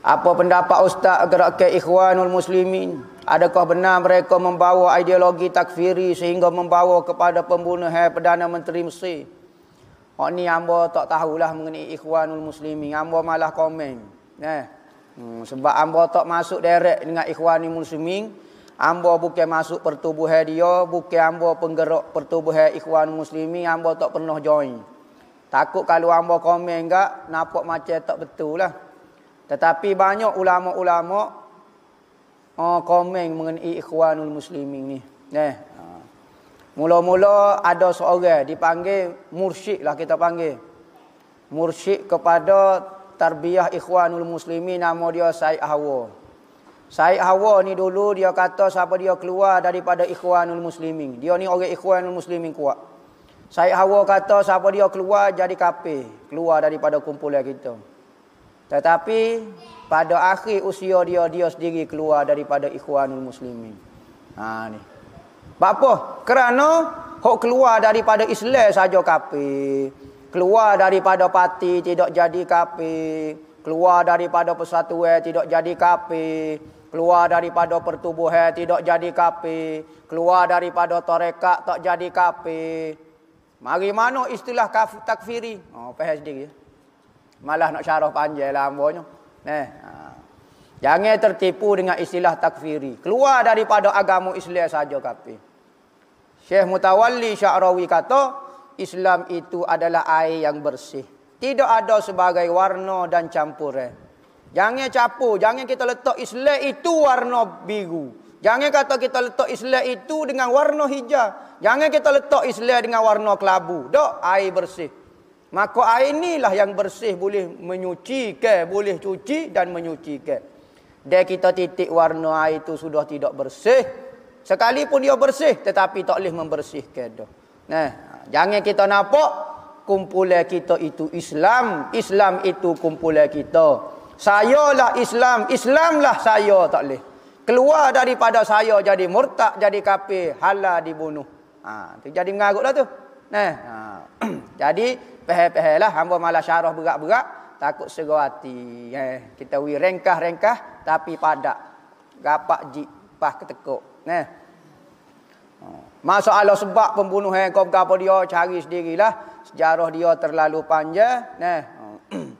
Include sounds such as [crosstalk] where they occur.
Apa pendapat ustaz gerakan ikhwanul muslimin? Adakah benar mereka membawa ideologi takfiri sehingga membawa kepada pembunuhan Perdana Menteri Mesir? Hak oh, ni hamba tak tahulah mengenai ikhwanul muslimin. Hamba malah komen. Eh. Hmm, sebab hamba tak masuk direct dengan ikhwanul muslimin. Hamba bukan masuk pertubuhan dia. Bukan hamba penggerak pertubuhan ikhwanul muslimin. Hamba tak pernah join. Takut kalau hamba komen enggak, nampak macam tak betul lah. Tetapi banyak ulama-ulama uh, komen mengenai ikhwanul muslimin ni. Eh. Ha. Mula-mula ada seorang dipanggil mursyid lah kita panggil. Mursyid kepada tarbiyah ikhwanul muslimin nama dia Syed Hawa. Syed Hawa ni dulu dia kata siapa dia keluar daripada ikhwanul muslimin. Dia ni orang ikhwanul muslimin kuat. Syed Hawa kata siapa dia keluar jadi kafir, keluar daripada kumpulan kita. Tetapi pada akhir usia dia dia sendiri keluar daripada Ikhwanul Muslimin. Ha ni. Bak Kerana hok keluar daripada Islam saja kafir. Keluar daripada parti tidak jadi kafir. Keluar daripada persatuan tidak jadi kafir. Keluar daripada pertubuhan tidak jadi kafir. Keluar daripada tarekat tak jadi kafir. Mari mana istilah kafir takfiri? Oh, faham sendiri. Ya? Malah nak syarah panjang lambanya. Lah neh. Ha. Jangan tertipu dengan istilah takfiri. Keluar daripada agama Islam saja kapi. Syekh Mutawalli Syarawi kata, Islam itu adalah air yang bersih. Tidak ada sebagai warna dan campur. Eh. Jangan capu, Jangan kita letak Islam itu warna biru. Jangan kata kita letak Islam itu dengan warna hijau. Jangan kita letak Islam dengan warna kelabu. Tak, air bersih. Maka air inilah yang bersih boleh menyuci ke, boleh cuci dan menyuci ke. Dia kita titik warna air itu sudah tidak bersih. Sekalipun dia bersih tetapi tak boleh membersihkan dah. Nah, jangan kita nampak kumpulan kita itu Islam, Islam itu kumpulan kita. Sayalah Islam, Islamlah saya tak boleh. Keluar daripada saya jadi murtad, jadi kafir, halal dibunuh. Ha, itu jadi mengarutlah tu. Nah, ha. [clears throat] jadi pehe-pehe lah. Hamba malah syarah berat-berat. Takut segera hati. Eh, kita wih rengkah-rengkah. Tapi padak. Gapak jik. Pah ketekuk. Eh. Oh. Masalah sebab pembunuhan Eh, kau berapa dia? Cari sendirilah. Sejarah dia terlalu panjang. Eh. Oh. [clears throat]